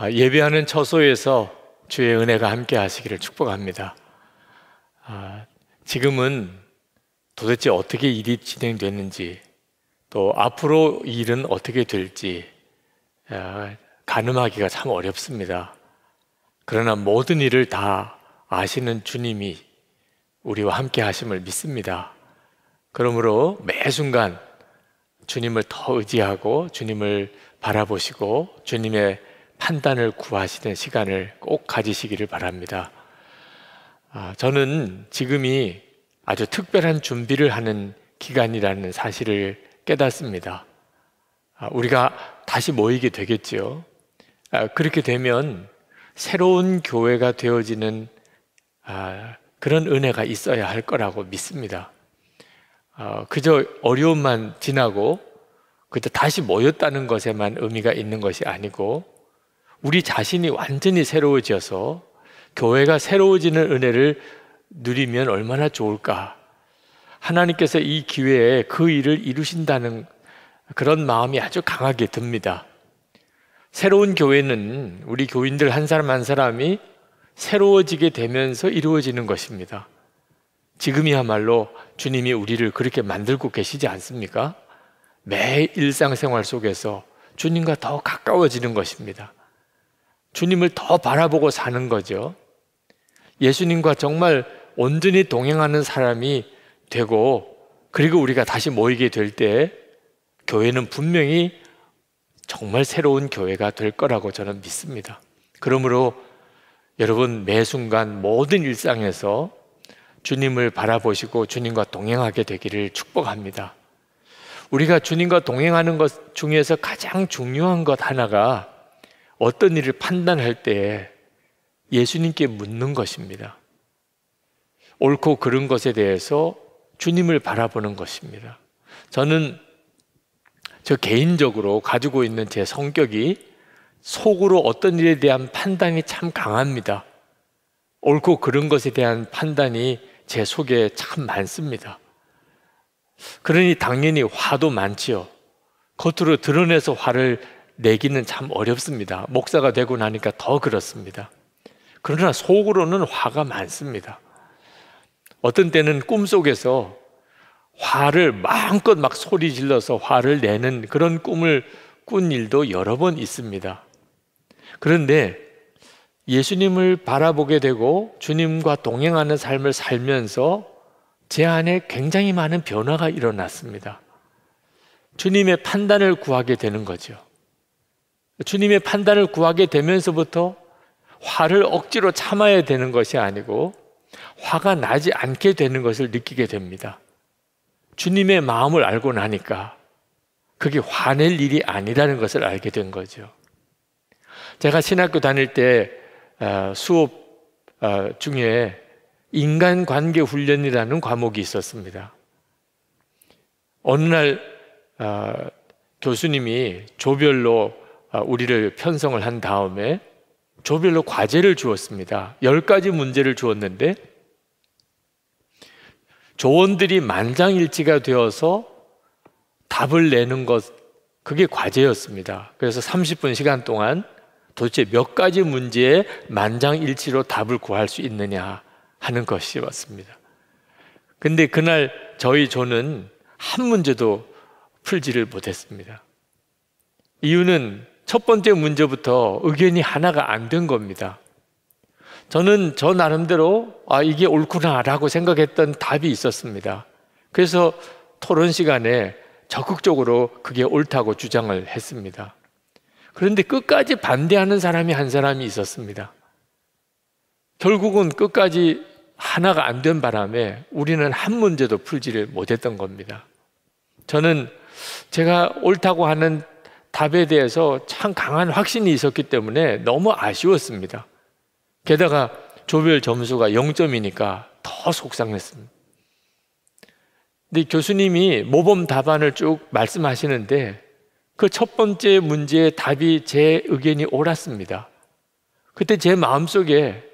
아, 예배하는 처소에서 주의 은혜가 함께 하시기를 축복합니다. 아, 지금은 도대체 어떻게 일이 진행되는지 또 앞으로 일은 어떻게 될지 아, 가늠하기가 참 어렵습니다. 그러나 모든 일을 다 아시는 주님이 우리와 함께 하심을 믿습니다. 그러므로 매 순간 주님을 더 의지하고 주님을 바라보시고 주님의 판단을 구하시는 시간을 꼭 가지시기를 바랍니다. 아, 저는 지금이 아주 특별한 준비를 하는 기간이라는 사실을 깨닫습니다. 아, 우리가 다시 모이게 되겠지요. 아, 그렇게 되면 새로운 교회가 되어지는 아, 그런 은혜가 있어야 할 거라고 믿습니다. 아, 그저 어려움만 지나고 그때 다시 모였다는 것에만 의미가 있는 것이 아니고 우리 자신이 완전히 새로워져서 교회가 새로워지는 은혜를 누리면 얼마나 좋을까. 하나님께서 이 기회에 그 일을 이루신다는 그런 마음이 아주 강하게 듭니다. 새로운 교회는 우리 교인들 한 사람 한 사람이 새로워지게 되면서 이루어지는 것입니다. 지금이야말로 주님이 우리를 그렇게 만들고 계시지 않습니까? 매 일상생활 속에서 주님과 더 가까워지는 것입니다. 주님을 더 바라보고 사는 거죠. 예수님과 정말 온전히 동행하는 사람이 되고 그리고 우리가 다시 모이게 될 때 교회는 분명히 정말 새로운 교회가 될 거라고 저는 믿습니다. 그러므로 여러분 매 순간 모든 일상에서 주님을 바라보시고 주님과 동행하게 되기를 축복합니다. 우리가 주님과 동행하는 것 중에서 가장 중요한 것 하나가 어떤 일을 판단할 때 예수님께 묻는 것입니다. 옳고 그른 것에 대해서 주님을 바라보는 것입니다. 저는 저 개인적으로 가지고 있는 제 성격이 속으로 어떤 일에 대한 판단이 참 강합니다. 옳고 그른 것에 대한 판단이 제 속에 참 많습니다. 그러니 당연히 화도 많지요. 겉으로 드러내서 화를 내기는 참 어렵습니다. 목사가 되고 나니까 더 그렇습니다. 그러나 속으로는 화가 많습니다. 어떤 때는 꿈속에서 화를 마음껏 막 소리 질러서 화를 내는 그런 꿈을 꾼 일도 여러 번 있습니다. 그런데 예수님을 바라보게 되고 주님과 동행하는 삶을 살면서 제 안에 굉장히 많은 변화가 일어났습니다. 주님의 판단을 구하게 되는 거죠. 주님의 판단을 구하게 되면서부터 화를 억지로 참아야 되는 것이 아니고 화가 나지 않게 되는 것을 느끼게 됩니다. 주님의 마음을 알고 나니까 그게 화낼 일이 아니라는 것을 알게 된 거죠. 제가 신학교 다닐 때 어, 수업 어, 중에 인간관계 훈련이라는 과목이 있었습니다. 어느 날 어, 교수님이 조별로 아, 우리를 편성을 한 다음에 조별로 과제를 주었습니다. 열 가지 문제를 주었는데 조원들이 만장일치가 되어서 답을 내는 것 그게 과제였습니다. 그래서 30분 시간 동안 도대체 몇 가지 문제에 만장일치로 답을 구할 수 있느냐 하는 것이었습니다. 근데 그날 저희 조는 한 문제도 풀지를 못했습니다. 이유는 첫 번째 문제부터 의견이 하나가 안 된 겁니다. 저는 저 나름대로 아, 이게 옳구나라고 생각했던 답이 있었습니다. 그래서 토론 시간에 적극적으로 그게 옳다고 주장을 했습니다. 그런데 끝까지 반대하는 사람이 한 사람이 있었습니다. 결국은 끝까지 하나가 안 된 바람에 우리는 한 문제도 풀지를 못했던 겁니다. 저는 제가 옳다고 하는 답에 대해서 참 강한 확신이 있었기 때문에 너무 아쉬웠습니다. 게다가 조별 점수가 0점이니까 더 속상했습니다. 근데 교수님이 모범 답안을 쭉 말씀하시는데 그 첫 번째 문제의 답이 제 의견이 옳았습니다. 그때 제 마음속에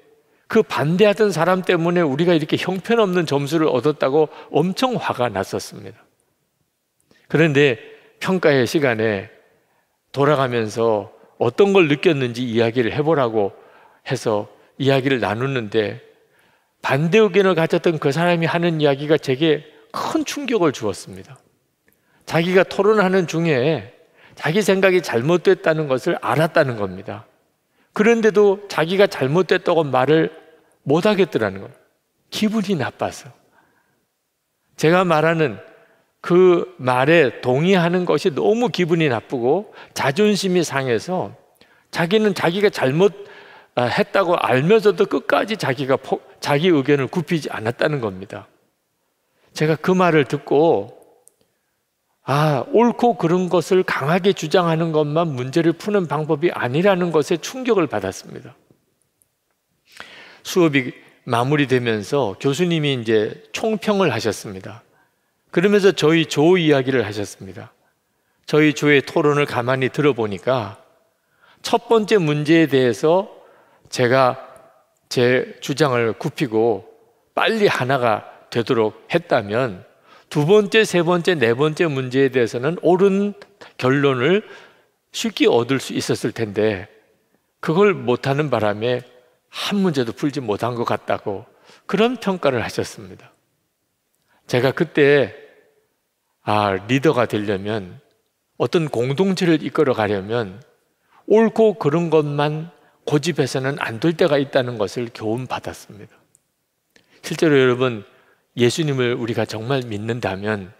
그 반대하던 사람 때문에 우리가 이렇게 형편없는 점수를 얻었다고 엄청 화가 났었습니다. 그런데 평가의 시간에 돌아가면서 어떤 걸 느꼈는지 이야기를 해보라고 해서 이야기를 나누는데 반대 의견을 가졌던 그 사람이 하는 이야기가 제게 큰 충격을 주었습니다. 자기가 토론하는 중에 자기 생각이 잘못됐다는 것을 알았다는 겁니다. 그런데도 자기가 잘못됐다고 말을 못하겠더라는 거예요. 기분이 나빠서. 제가 말하는 그 말에 동의하는 것이 너무 기분이 나쁘고 자존심이 상해서 자기는 자기가 잘못했다고 아, 알면서도 끝까지 자기가 자기 의견을 굽히지 않았다는 겁니다. 제가 그 말을 듣고 아, 옳고 그른 것을 강하게 주장하는 것만 문제를 푸는 방법이 아니라는 것에 충격을 받았습니다. 수업이 마무리되면서 교수님이 이제 총평을 하셨습니다. 그러면서 저희 조 이야기를 하셨습니다. 저희 조의 토론을 가만히 들어보니까 첫 번째 문제에 대해서 제가 제 주장을 굽히고 빨리 하나가 되도록 했다면 두 번째, 세 번째, 네 번째 문제에 대해서는 옳은 결론을 쉽게 얻을 수 있었을 텐데 그걸 못하는 바람에 한 문제도 풀지 못한 것 같다고 그런 평가를 하셨습니다. 제가 그때 아, 리더가 되려면 어떤 공동체를 이끌어 가려면 옳고 그런 것만 고집해서는 안 될 때가 있다는 것을 교훈받았습니다. 실제로 여러분, 예수님을 우리가 정말 믿는다면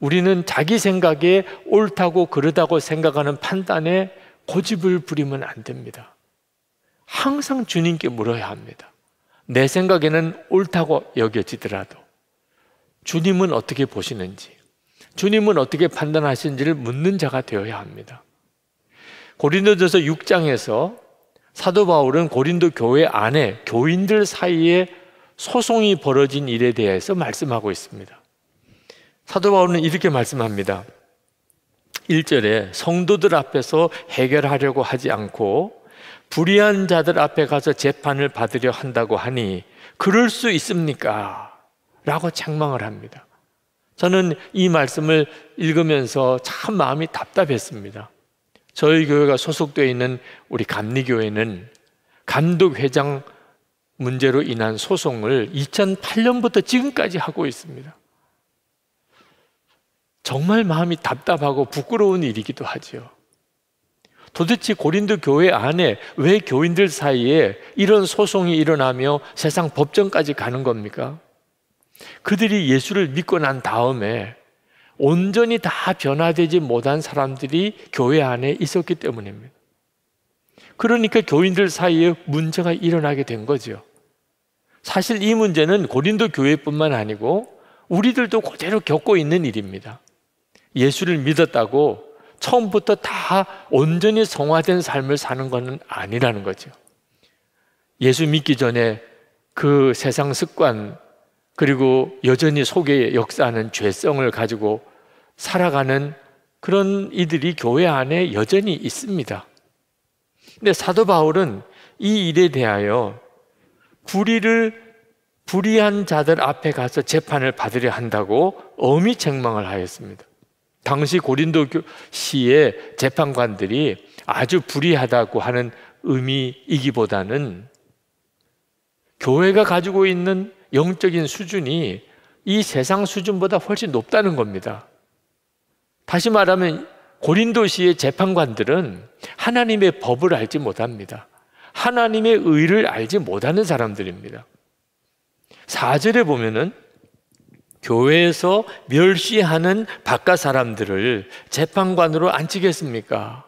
우리는 자기 생각에 옳다고 그러다고 생각하는 판단에 고집을 부리면 안 됩니다. 항상 주님께 물어야 합니다. 내 생각에는 옳다고 여겨지더라도 주님은 어떻게 보시는지, 주님은 어떻게 판단하신지를 묻는 자가 되어야 합니다. 고린도전서 6장에서 사도 바울은 고린도 교회 안에 교인들 사이에 소송이 벌어진 일에 대해서 말씀하고 있습니다. 사도 바울은 이렇게 말씀합니다. 1절에 성도들 앞에서 해결하려고 하지 않고 불의한 자들 앞에 가서 재판을 받으려 한다고 하니 그럴 수 있습니까? 라고 책망을 합니다. 저는 이 말씀을 읽으면서 참 마음이 답답했습니다. 저희 교회가 소속되어 있는 우리 감리교회는 감독회장 문제로 인한 소송을 2008년부터 지금까지 하고 있습니다. 정말 마음이 답답하고 부끄러운 일이기도 하지요. 도대체 고린도 교회 안에 왜 교인들 사이에 이런 소송이 일어나며 세상 법정까지 가는 겁니까? 그들이 예수를 믿고 난 다음에 온전히 다 변화되지 못한 사람들이 교회 안에 있었기 때문입니다. 그러니까 교인들 사이에 문제가 일어나게 된 거죠. 사실 이 문제는 고린도 교회뿐만 아니고 우리들도 그대로 겪고 있는 일입니다. 예수를 믿었다고 처음부터 다 온전히 성화된 삶을 사는 것은 아니라는 거죠. 예수 믿기 전에 그 세상 습관, 그리고 여전히 속에 역사하는 죄성을 가지고 살아가는 그런 이들이 교회 안에 여전히 있습니다. 근데 사도 바울은 이 일에 대하여 불의를 불의한 자들 앞에 가서 재판을 받으려 한다고 엄히 책망을 하였습니다. 당시 고린도 시의 재판관들이 아주 불의하다고 하는 의미이기보다는 교회가 가지고 있는 영적인 수준이 이 세상 수준보다 훨씬 높다는 겁니다. 다시 말하면 고린도시의 재판관들은 하나님의 법을 알지 못합니다. 하나님의 의를 알지 못하는 사람들입니다. 4절에 보면은 교회에서 멸시하는 바깥 사람들을 재판관으로 앉히겠습니까?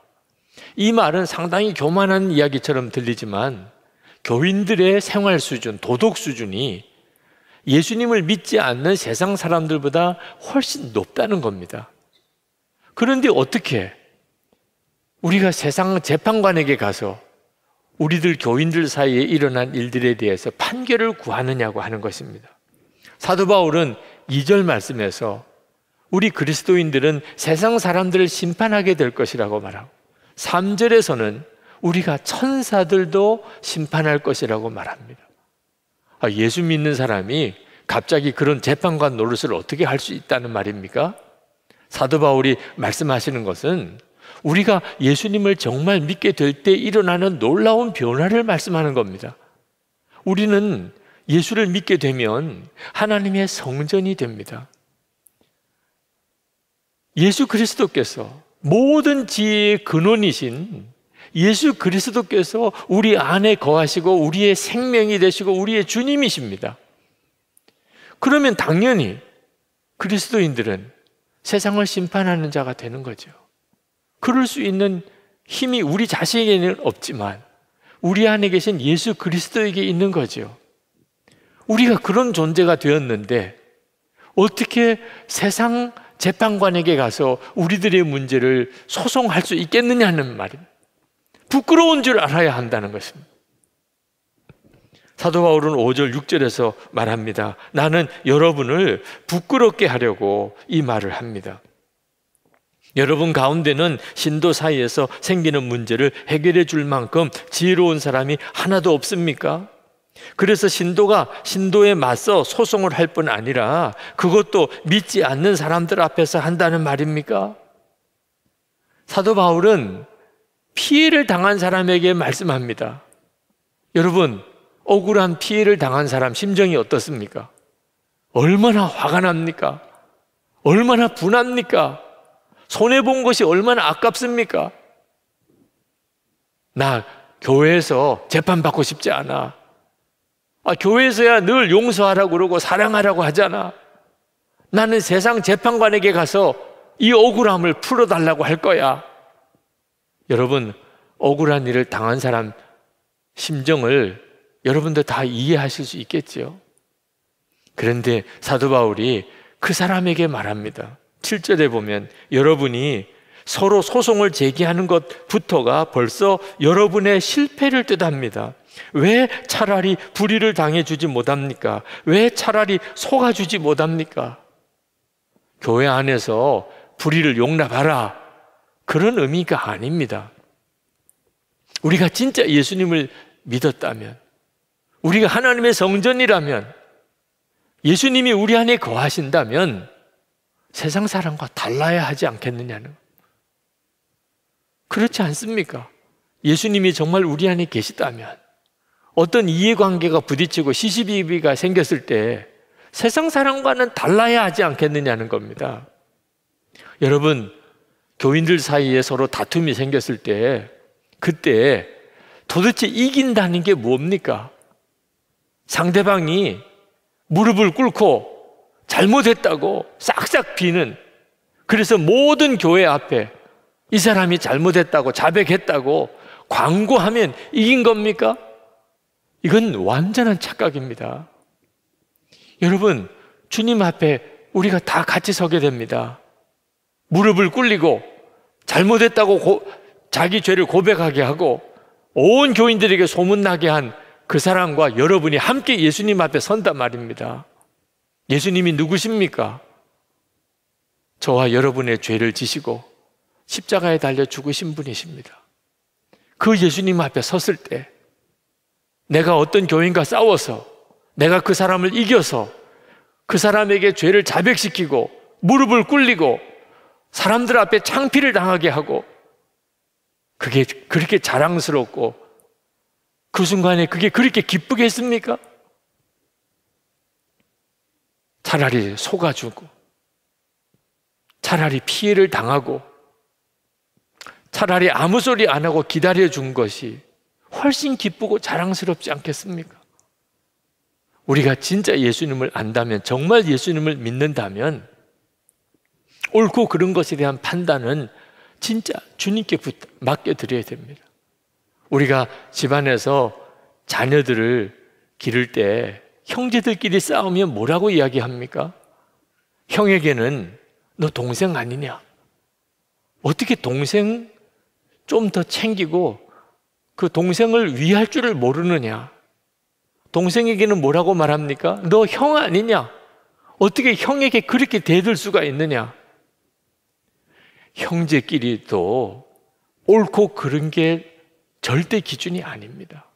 이 말은 상당히 교만한 이야기처럼 들리지만 교인들의 생활 수준, 도덕 수준이 예수님을 믿지 않는 세상 사람들보다 훨씬 높다는 겁니다. 그런데 어떻게 우리가 세상 재판관에게 가서 우리들 교인들 사이에 일어난 일들에 대해서 판결을 구하느냐고 하는 것입니다. 사도 바울은 2절 말씀에서 우리 그리스도인들은 세상 사람들을 심판하게 될 것이라고 말하고 3절에서는 우리가 천사들도 심판할 것이라고 말합니다. 아, 예수 믿는 사람이 갑자기 그런 재판관 노릇을 어떻게 할 수 있다는 말입니까? 사도 바울이 말씀하시는 것은 우리가 예수님을 정말 믿게 될 때 일어나는 놀라운 변화를 말씀하는 겁니다. 우리는 예수를 믿게 되면 하나님의 성전이 됩니다. 예수 그리스도께서 모든 지혜의 근원이신 예수 그리스도께서 우리 안에 거하시고 우리의 생명이 되시고 우리의 주님이십니다. 그러면 당연히 그리스도인들은 세상을 심판하는 자가 되는 거죠. 그럴 수 있는 힘이 우리 자신에게는 없지만 우리 안에 계신 예수 그리스도에게 있는 거죠. 우리가 그런 존재가 되었는데 어떻게 세상 재판관에게 가서 우리들의 문제를 소송할 수 있겠느냐는 말입니다. 부끄러운 줄 알아야 한다는 것입니다. 사도 바울은 5절 6절에서 말합니다. 나는 여러분을 부끄럽게 하려고 이 말을 합니다. 여러분 가운데는 신도 사이에서 생기는 문제를 해결해 줄 만큼 지혜로운 사람이 하나도 없습니까? 그래서 신도가 신도에 맞서 소송을 할 뿐 아니라 그것도 믿지 않는 사람들 앞에서 한다는 말입니까? 사도 바울은 피해를 당한 사람에게 말씀합니다. 여러분, 억울한 피해를 당한 사람 심정이 어떻습니까? 얼마나 화가 납니까? 얼마나 분합니까? 손해본 것이 얼마나 아깝습니까? 나 교회에서 재판받고 싶지 않아. 아, 교회에서야 늘 용서하라고 그러고 사랑하라고 하잖아. 나는 세상 재판관에게 가서 이 억울함을 풀어달라고 할 거야. 여러분 억울한 일을 당한 사람 심정을 여러분도 다 이해하실 수 있겠지요. 그런데 사도 바울이 그 사람에게 말합니다. 7절에 보면 여러분이 서로 소송을 제기하는 것부터가 벌써 여러분의 실패를 뜻합니다. 왜 차라리 불의를 당해주지 못합니까? 왜 차라리 속아주지 못합니까? 교회 안에서 불의를 용납하라. 그런 의미가 아닙니다. 우리가 진짜 예수님을 믿었다면, 우리가 하나님의 성전이라면, 예수님이 우리 안에 거하신다면 세상 사람과 달라야 하지 않겠느냐는. 그렇지 않습니까? 예수님이 정말 우리 안에 계시다면 어떤 이해관계가 부딪히고 시시비비가 생겼을 때 세상 사람과는 달라야 하지 않겠느냐는 겁니다. 여러분, 교인들 사이에 서로 다툼이 생겼을 때 그때 도대체 이긴다는 게 뭡니까? 상대방이 무릎을 꿇고 잘못했다고 싹싹 비는 그래서 모든 교회 앞에 이 사람이 잘못했다고 자백했다고 광고하면 이긴 겁니까? 이건 완전한 착각입니다. 여러분, 주님 앞에 우리가 다 같이 서게 됩니다. 무릎을 꿇리고 잘못했다고 고, 자기 죄를 고백하게 하고 온 교인들에게 소문나게 한 그 사람과 여러분이 함께 예수님 앞에 선단 말입니다. 예수님이 누구십니까? 저와 여러분의 죄를 지시고 십자가에 달려 죽으신 분이십니다. 그 예수님 앞에 섰을 때 내가 어떤 교인과 싸워서 내가 그 사람을 이겨서 그 사람에게 죄를 자백시키고 무릎을 꿇리고 사람들 앞에 창피를 당하게 하고 그게 그렇게 자랑스럽고 그 순간에 그게 그렇게 기쁘겠습니까? 차라리 속아주고 차라리 피해를 당하고 차라리 아무 소리 안 하고 기다려준 것이 훨씬 기쁘고 자랑스럽지 않겠습니까? 우리가 진짜 예수님을 안다면 정말 예수님을 믿는다면 옳고 그른 것에 대한 판단은 진짜 주님께 맡겨드려야 됩니다. 우리가 집안에서 자녀들을 기를 때 형제들끼리 싸우면 뭐라고 이야기합니까? 형에게는 너 동생 아니냐? 어떻게 동생 좀 더 챙기고 그 동생을 위할 줄을 모르느냐? 동생에게는 뭐라고 말합니까? 너 형 아니냐? 어떻게 형에게 그렇게 대들 수가 있느냐? 형제끼리도 옳고 그른 게 절대 기준이 아닙니다.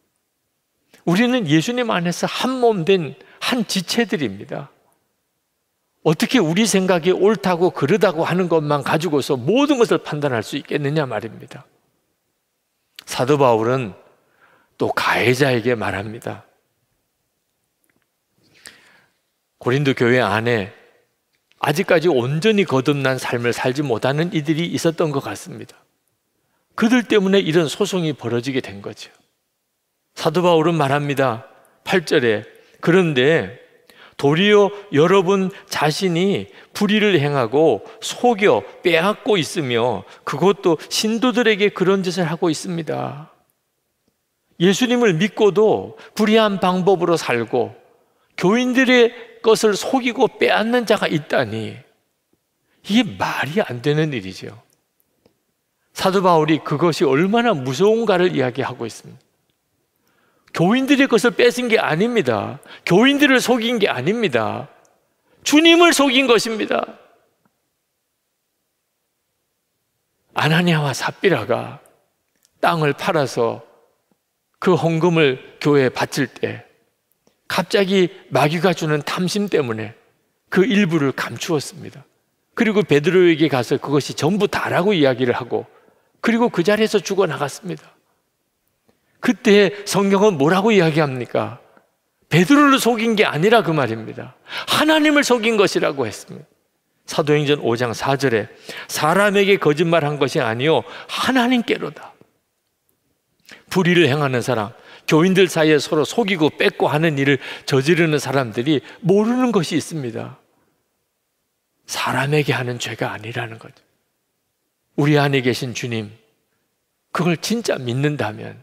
우리는 예수님 안에서 한몸된한 지체들입니다. 어떻게 우리 생각이 옳다고 그르다고 하는 것만 가지고서 모든 것을 판단할 수 있겠느냐 말입니다. 사도 바울은 또 가해자에게 말합니다. 고린도 교회 안에 아직까지 온전히 거듭난 삶을 살지 못하는 이들이 있었던 것 같습니다. 그들 때문에 이런 소송이 벌어지게 된 거죠. 사도 바울은 말합니다. 8절에 그런데 도리어 여러분 자신이 불의를 행하고 속여 빼앗고 있으며 그것도 신도들에게 그런 짓을 하고 있습니다. 예수님을 믿고도 불의한 방법으로 살고 교인들의 것을 속이고 빼앗는 자가 있다니 이게 말이 안 되는 일이죠. 사도 바울이 그것이 얼마나 무서운가를 이야기하고 있습니다. 교인들의 것을 뺏은 게 아닙니다. 교인들을 속인 게 아닙니다. 주님을 속인 것입니다. 아나니아와 삽비라가 땅을 팔아서 그 헌금을 교회에 바칠 때 갑자기 마귀가 주는 탐심 때문에 그 일부를 감추었습니다. 그리고 베드로에게 가서 그것이 전부 다라고 이야기를 하고 그리고 그 자리에서 죽어나갔습니다. 그때 성경은 뭐라고 이야기합니까? 베드로를 속인 게 아니라 그 말입니다. 하나님을 속인 것이라고 했습니다. 사도행전 5장 4절에 사람에게 거짓말한 것이 아니요 하나님께로다. 불의를 행하는 사람, 교인들 사이에 서로 속이고 뺏고 하는 일을 저지르는 사람들이 모르는 것이 있습니다. 사람에게 하는 죄가 아니라는 거죠. 우리 안에 계신 주님, 그걸 진짜 믿는다면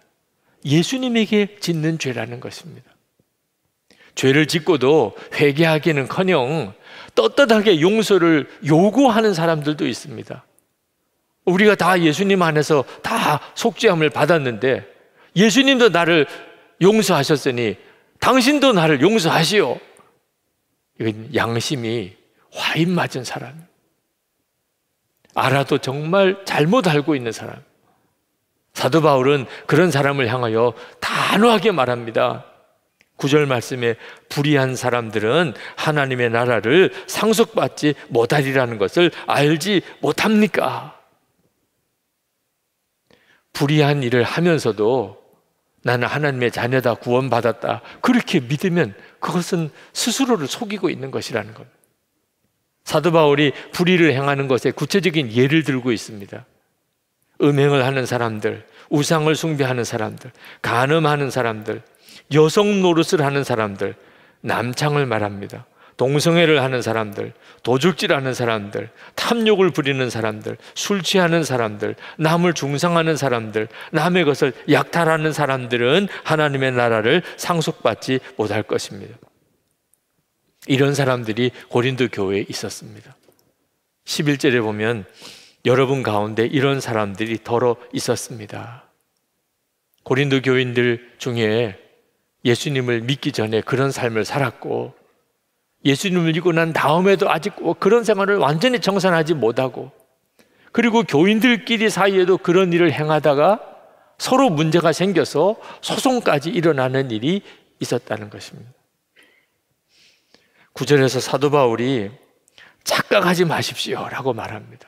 예수님에게 짓는 죄라는 것입니다. 죄를 짓고도 회개하기는 커녕 떳떳하게 용서를 요구하는 사람들도 있습니다. 우리가 다 예수님 안에서 다 속죄함을 받았는데 예수님도 나를 용서하셨으니 당신도 나를 용서하시오. 이건 양심이 화인 맞은 사람. 알아도 정말 잘못 알고 있는 사람. 사도 바울은 그런 사람을 향하여 단호하게 말합니다. 구절 말씀에 불의한 사람들은 하나님의 나라를 상속받지 못하리라는 것을 알지 못합니까? 불의한 일을 하면서도 나는 하나님의 자녀다 구원받았다 그렇게 믿으면 그것은 스스로를 속이고 있는 것이라는 겁니다. 사도 바울이 불의를 행하는 것에 구체적인 예를 들고 있습니다. 음행을 하는 사람들, 우상을 숭배하는 사람들, 간음하는 사람들, 여성 노릇을 하는 사람들, 남창을 말합니다. 동성애를 하는 사람들, 도둑질하는 사람들, 탐욕을 부리는 사람들, 술 취하는 사람들, 남을 중상하는 사람들, 남의 것을 약탈하는 사람들은 하나님의 나라를 상속받지 못할 것입니다. 이런 사람들이 고린도 교회에 있었습니다. 11절에 보면 여러분 가운데 이런 사람들이 더러 있었습니다. 고린도 교인들 중에 예수님을 믿기 전에 그런 삶을 살았고 예수님을 믿고 난 다음에도 아직 그런 생활을 완전히 청산하지 못하고 그리고 교인들끼리 사이에도 그런 일을 행하다가 서로 문제가 생겨서 소송까지 일어나는 일이 있었다는 것입니다. 구절에서 사도 바울이 착각하지 마십시오 라고 말합니다.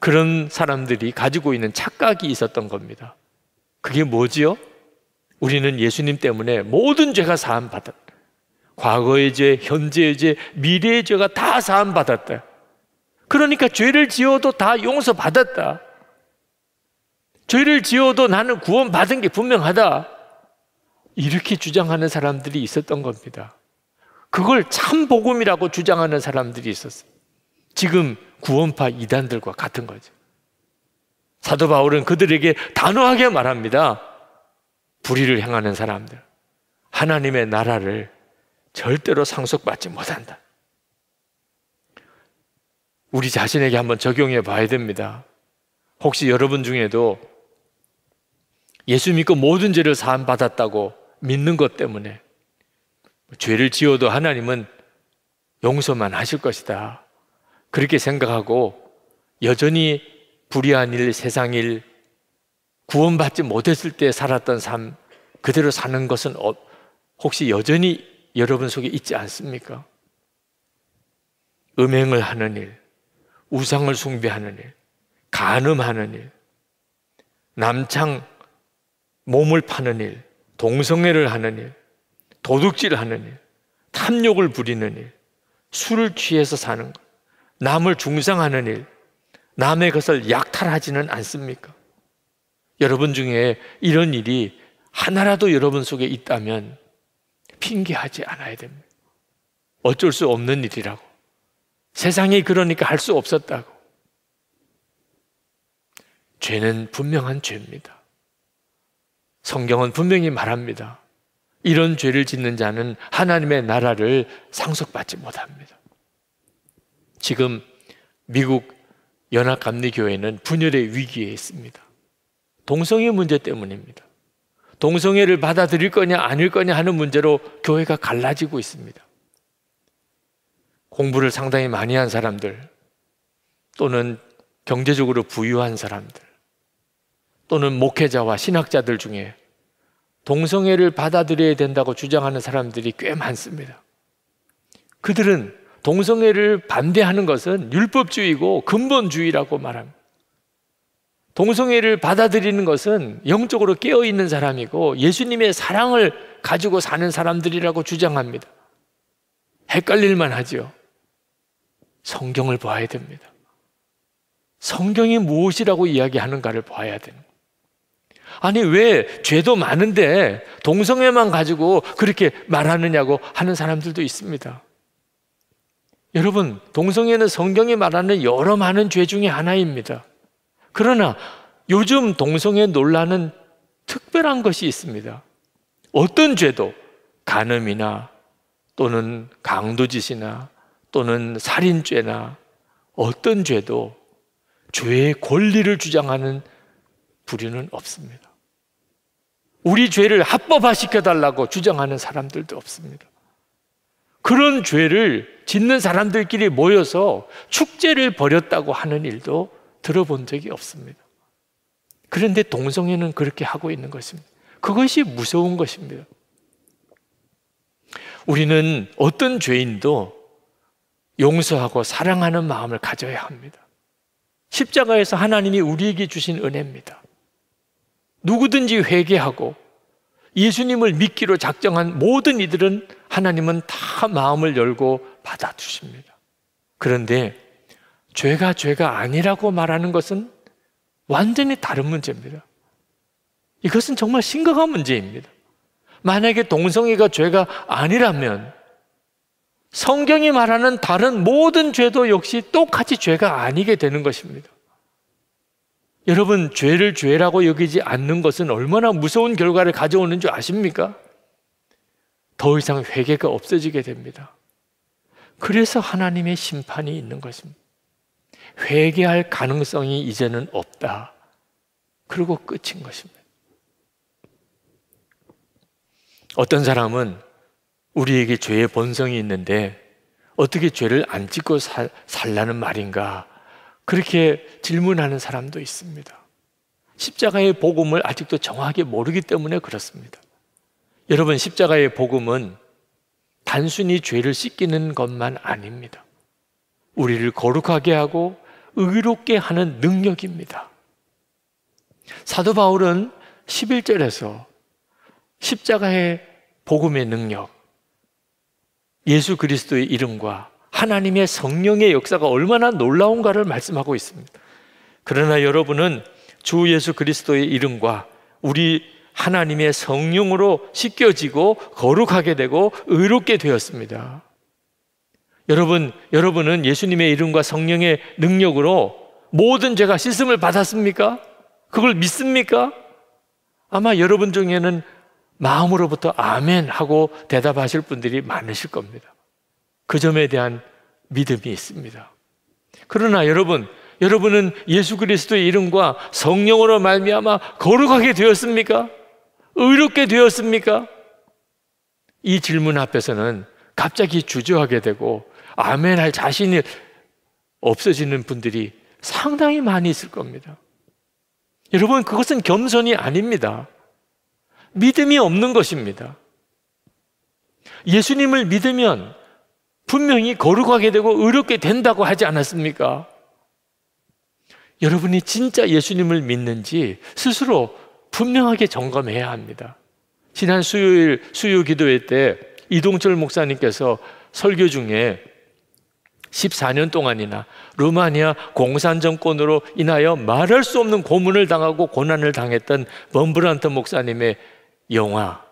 그런 사람들이 가지고 있는 착각이 있었던 겁니다. 그게 뭐지요? 우리는 예수님 때문에 모든 죄가 사함받았다. 과거의 죄, 현재의 죄, 미래의 죄가 다 사함받았다. 그러니까 죄를 지어도 다 용서받았다. 죄를 지어도 나는 구원받은 게 분명하다. 이렇게 주장하는 사람들이 있었던 겁니다. 그걸 참복음이라고 주장하는 사람들이 있었어요. 지금 구원파 이단들과 같은 거죠. 사도 바울은 그들에게 단호하게 말합니다. 불의를 향하는 사람들, 하나님의 나라를 절대로 상속받지 못한다. 우리 자신에게 한번 적용해 봐야 됩니다. 혹시 여러분 중에도 예수 믿고 모든 죄를 사함받았다고 믿는 것 때문에 죄를 지어도 하나님은 용서만 하실 것이다. 그렇게 생각하고 여전히 불의한 일, 세상 일, 구원받지 못했을 때 살았던 삶 그대로 사는 것은 혹시 여전히 여러분 속에 있지 않습니까? 음행을 하는 일, 우상을 숭배하는 일, 간음하는 일, 남창 몸을 파는 일, 동성애를 하는 일, 도둑질하는 일, 탐욕을 부리는 일, 술을 취해서 사는 것, 남을 중상하는 일, 남의 것을 약탈하지는 않습니까? 여러분 중에 이런 일이 하나라도 여러분 속에 있다면 핑계하지 않아야 됩니다. 어쩔 수 없는 일이라고. 세상이 그러니까 할 수 없었다고. 죄는 분명한 죄입니다. 성경은 분명히 말합니다. 이런 죄를 짓는 자는 하나님의 나라를 상속받지 못합니다. 지금 미국 연합감리교회는 분열의 위기에 있습니다. 동성애 문제 때문입니다. 동성애를 받아들일 거냐 아닐 거냐 하는 문제로 교회가 갈라지고 있습니다. 공부를 상당히 많이 한 사람들 또는 경제적으로 부유한 사람들 또는 목회자와 신학자들 중에 동성애를 받아들여야 된다고 주장하는 사람들이 꽤 많습니다. 그들은 동성애를 반대하는 것은 율법주의고 근본주의라고 말합니다. 동성애를 받아들이는 것은 영적으로 깨어있는 사람이고 예수님의 사랑을 가지고 사는 사람들이라고 주장합니다. 헷갈릴만 하지 성경을 봐야 됩니다. 성경이 무엇이라고 이야기하는가를 봐야 되는 거 아니 왜 죄도 많은데 동성애만 가지고 그렇게 말하느냐고 하는 사람들도 있습니다. 여러분 동성애는 성경이 말하는 여러 많은 죄 중에 하나입니다. 그러나 요즘 동성애 논란은 특별한 것이 있습니다. 어떤 죄도 간음이나 또는 강도짓이나 또는 살인죄나 어떤 죄도 죄의 권리를 주장하는 부류는 없습니다. 우리 죄를 합법화시켜달라고 주장하는 사람들도 없습니다. 그런 죄를 짓는 사람들끼리 모여서 축제를 벌였다고 하는 일도 들어본 적이 없습니다. 그런데 동성애는 그렇게 하고 있는 것입니다. 그것이 무서운 것입니다. 우리는 어떤 죄인도 용서하고 사랑하는 마음을 가져야 합니다. 십자가에서 하나님이 우리에게 주신 은혜입니다. 누구든지 회개하고 예수님을 믿기로 작정한 모든 이들은 하나님은 다 마음을 열고 받아주십니다. 그런데 죄가 죄가 아니라고 말하는 것은 완전히 다른 문제입니다. 이것은 정말 심각한 문제입니다. 만약에 동성애가 죄가 아니라면 성경이 말하는 다른 모든 죄도 역시 똑같이 죄가 아니게 되는 것입니다. 여러분, 죄를 죄라고 여기지 않는 것은 얼마나 무서운 결과를 가져오는 줄 아십니까? 더 이상 회개가 없어지게 됩니다. 그래서 하나님의 심판이 있는 것입니다. 회개할 가능성이 이제는 없다. 그리고 끝인 것입니다. 어떤 사람은 우리에게 죄의 본성이 있는데 어떻게 죄를 안 짓고 살, 살라는 말인가? 그렇게 질문하는 사람도 있습니다. 십자가의 복음을 아직도 정확하게 모르기 때문에 그렇습니다. 여러분, 십자가의 복음은 단순히 죄를 씻기는 것만 아닙니다. 우리를 거룩하게 하고 의롭게 하는 능력입니다. 사도 바울은 11절에서 십자가의 복음의 능력, 예수 그리스도의 이름과 하나님의 성령의 역사가 얼마나 놀라운가를 말씀하고 있습니다. 그러나 여러분은 주 예수 그리스도의 이름과 우리 하나님의 성령으로 씻겨지고 거룩하게 되고 의롭게 되었습니다. 여러분, 여러분은 예수님의 이름과 성령의 능력으로 모든 죄가 씻음을 받았습니까? 그걸 믿습니까? 아마 여러분 중에는 마음으로부터 아멘 하고 대답하실 분들이 많으실 겁니다. 그 점에 대한 믿음이 있습니다. 그러나 여러분, 여러분은 예수 그리스도의 이름과 성령으로 말미암아 거룩하게 되었습니까? 의롭게 되었습니까? 이 질문 앞에서는 갑자기 주저하게 되고 아멘 할 자신이 없어지는 분들이 상당히 많이 있을 겁니다. 여러분, 그것은 겸손이 아닙니다. 믿음이 없는 것입니다. 예수님을 믿으면 분명히 거룩하게 되고 의롭게 된다고 하지 않았습니까? 여러분이 진짜 예수님을 믿는지 스스로 분명하게 점검해야 합니다. 지난 수요일 수요 기도회 때 이동철 목사님께서 설교 중에 14년 동안이나 루마니아 공산 정권으로 인하여 말할 수 없는 고문을 당하고 고난을 당했던 범브란트 목사님의 영화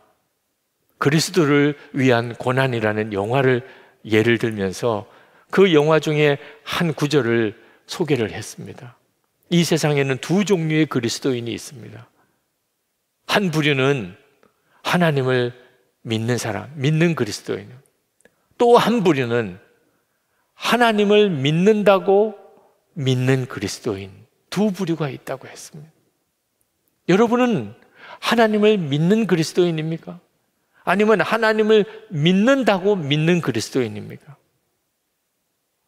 그리스도를 위한 고난이라는 영화를 예를 들면서 그 영화 중에 한 구절을 소개를 했습니다. 이 세상에는 두 종류의 그리스도인이 있습니다. 한 부류는 하나님을 믿는 사람, 믿는 그리스도인. 또 한 부류는 하나님을 믿는다고 믿는 그리스도인 두 부류가 있다고 했습니다. 여러분은 하나님을 믿는 그리스도인입니까? 아니면 하나님을 믿는다고 믿는 그리스도인입니까?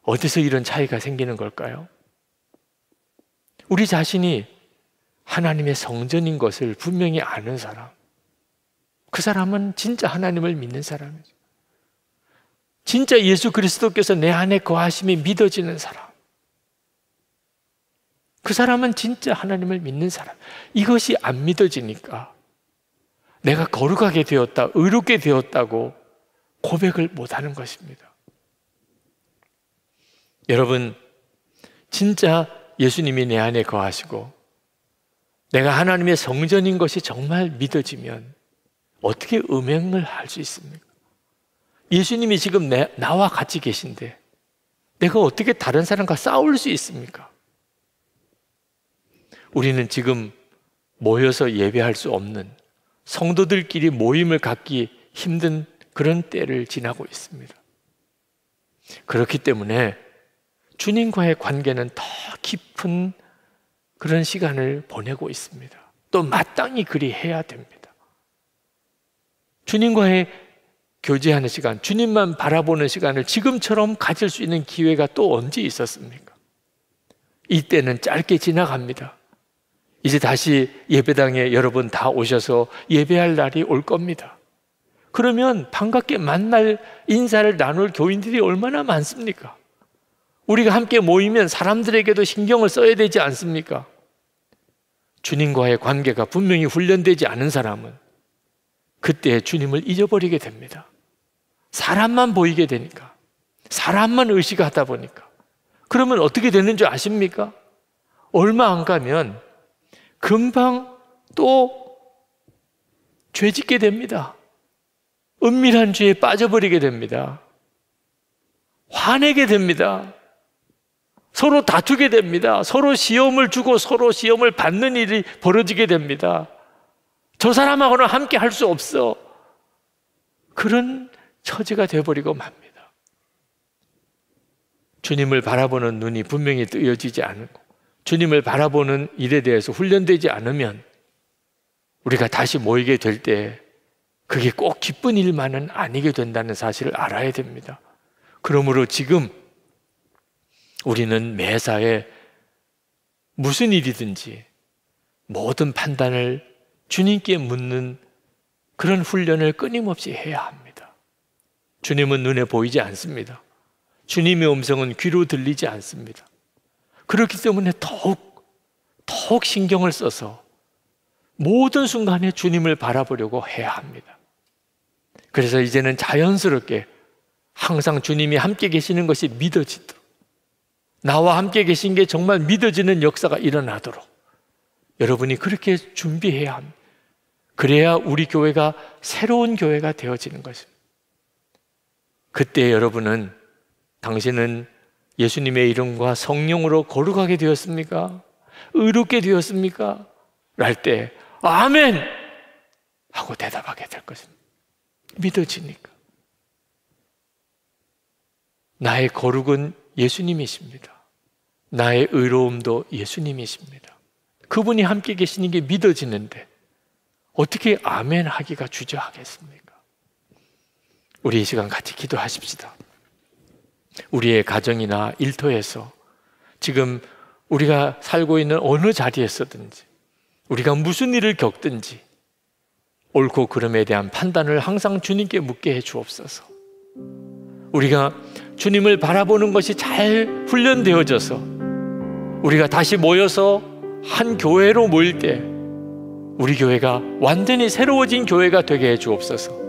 어디서 이런 차이가 생기는 걸까요? 우리 자신이 하나님의 성전인 것을 분명히 아는 사람. 그 사람은 진짜 하나님을 믿는 사람이죠. 진짜 예수 그리스도께서 내 안에 거하심이 믿어지는 사람. 그 사람은 진짜 하나님을 믿는 사람. 이것이 안 믿어지니까 내가 거룩하게 되었다, 의롭게 되었다고 고백을 못하는 것입니다. 여러분, 진짜 예수님이 내 안에 거하시고 내가 하나님의 성전인 것이 정말 믿어지면 어떻게 음행을 할 수 있습니까? 예수님이 지금 내, 나와 같이 계신데 내가 어떻게 다른 사람과 싸울 수 있습니까? 우리는 지금 모여서 예배할 수 없는 성도들끼리 모임을 갖기 힘든 그런 때를 지나고 있습니다. 그렇기 때문에 주님과의 관계는 더 깊은 그런 시간을 보내고 있습니다. 또 마땅히 그리 해야 됩니다. 주님과의 교제하는 시간, 주님만 바라보는 시간을 지금처럼 가질 수 있는 기회가 또 언제 있었습니까? 이때는 짧게 지나갑니다. 이제 다시 예배당에 여러분 다 오셔서 예배할 날이 올 겁니다. 그러면 반갑게 만날 인사를 나눌 교인들이 얼마나 많습니까? 우리가 함께 모이면 사람들에게도 신경을 써야 되지 않습니까? 주님과의 관계가 분명히 훈련되지 않은 사람은 그때 주님을 잊어버리게 됩니다. 사람만 보이게 되니까. 사람만 의식하다 보니까. 그러면 어떻게 되는 줄 아십니까? 얼마 안 가면 금방 또 죄 짓게 됩니다. 은밀한 죄에 빠져버리게 됩니다. 화내게 됩니다. 서로 다투게 됩니다. 서로 시험을 주고 서로 시험을 받는 일이 벌어지게 됩니다. 저 사람하고는 함께 할 수 없어. 그런 처지가 되어버리고 맙니다. 주님을 바라보는 눈이 분명히 뜨여지지 않고 주님을 바라보는 일에 대해서 훈련되지 않으면 우리가 다시 모이게 될 때 그게 꼭 기쁜 일만은 아니게 된다는 사실을 알아야 됩니다. 그러므로 지금 우리는 매사에 무슨 일이든지 모든 판단을 주님께 묻는 그런 훈련을 끊임없이 해야 합니다. 주님은 눈에 보이지 않습니다. 주님의 음성은 귀로 들리지 않습니다. 그렇기 때문에 더욱, 더욱 신경을 써서 모든 순간에 주님을 바라보려고 해야 합니다. 그래서 이제는 자연스럽게 항상 주님이 함께 계시는 것이 믿어지도록 나와 함께 계신 게 정말 믿어지는 역사가 일어나도록 여러분이 그렇게 준비해야 합니다. 그래야 우리 교회가 새로운 교회가 되어지는 것입니다. 그때 여러분은 당신은 예수님의 이름과 성령으로 거룩하게 되었습니까? 의롭게 되었습니까? 랄 때, 아멘! 하고 대답하게 될 것입니다. 믿어지니까. 나의 거룩은 예수님이십니다. 나의 의로움도 예수님이십니다. 그분이 함께 계시는 게 믿어지는데 어떻게 아멘 하기가 주저하겠습니까? 우리 이 시간 같이 기도하십시다. 우리의 가정이나 일터에서 지금 우리가 살고 있는 어느 자리에서든지 우리가 무슨 일을 겪든지 옳고 그름에 대한 판단을 항상 주님께 묻게 해 주옵소서. 우리가 주님을 바라보는 것이 잘 훈련되어져서 우리가 다시 모여서 한 교회로 모일 때 우리 교회가 완전히 새로워진 교회가 되게 해 주옵소서.